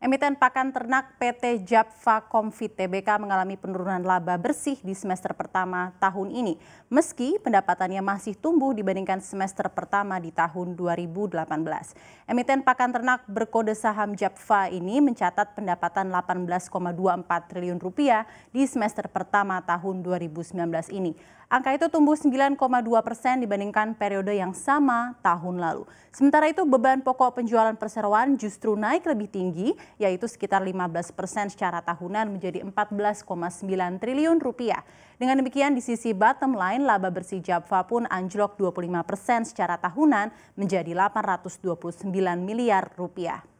Emiten pakan ternak PT Japfa Komfit TBK mengalami penurunan laba bersih di semester pertama tahun ini, meski pendapatannya masih tumbuh dibandingkan semester pertama di tahun 2018. Emiten pakan ternak berkode saham Japfa ini mencatat pendapatan 18,24 triliun rupiah di semester pertama tahun 2019 ini. Angka itu tumbuh 9,2 persen dibandingkan periode yang sama tahun lalu. Sementara itu beban pokok penjualan perseroan justru naik lebih tinggi yaitu sekitar 15 persen secara tahunan menjadi 14,9 triliun rupiah. Dengan demikian di sisi bottom line laba bersih Japfa pun anjlok 25 persen secara tahunan menjadi 829 miliar rupiah.